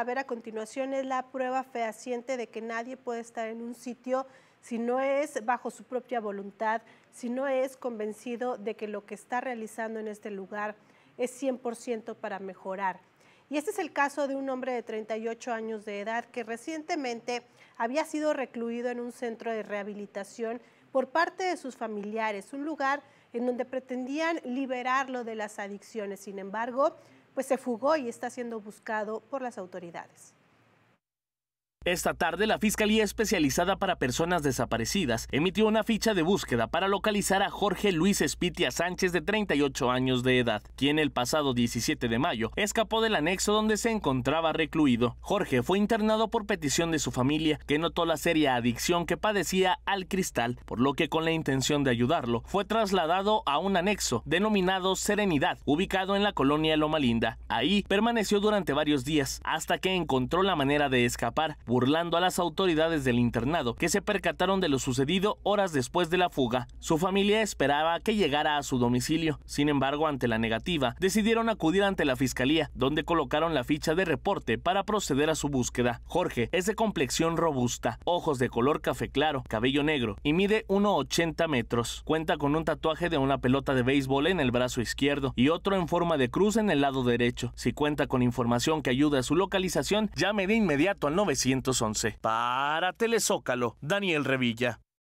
a ver a continuación es la prueba fehaciente de que nadie puede estar en un sitio si no es bajo su propia voluntad, si no es convencido de que lo que está realizando en este lugar es 100% para mejorar. Y este es el caso de un hombre de 38 años de edad que recientemente había sido recluido en un centro de rehabilitación por parte de sus familiares, un lugar en donde pretendían liberarlo de las adicciones. Sin embargo, pues se fugó y está siendo buscado por las autoridades. Esta tarde, la Fiscalía Especializada para Personas Desaparecidas emitió una ficha de búsqueda para localizar a Jorge Luis Espitia Sánchez, de 38 años de edad, quien el pasado 17 de mayo escapó del anexo donde se encontraba recluido. Jorge fue internado por petición de su familia, que notó la seria adicción que padecía al cristal, por lo que con la intención de ayudarlo, fue trasladado a un anexo denominado Serenidad, ubicado en la colonia Loma Linda. Ahí permaneció durante varios días, hasta que encontró la manera de escapar burlando a las autoridades del internado que se percataron de lo sucedido horas después de la fuga. Su familia esperaba que llegara a su domicilio, sin embargo ante la negativa decidieron acudir ante la fiscalía, donde colocaron la ficha de reporte para proceder a su búsqueda. Jorge es de complexión robusta, ojos de color café claro, cabello negro y mide 1,80 metros. Cuenta con un tatuaje de una pelota de béisbol en el brazo izquierdo y otro en forma de cruz en el lado derecho. Si cuenta con información que ayude a su localización, llame de inmediato al 900. Para Telezócalo, Daniel Revilla.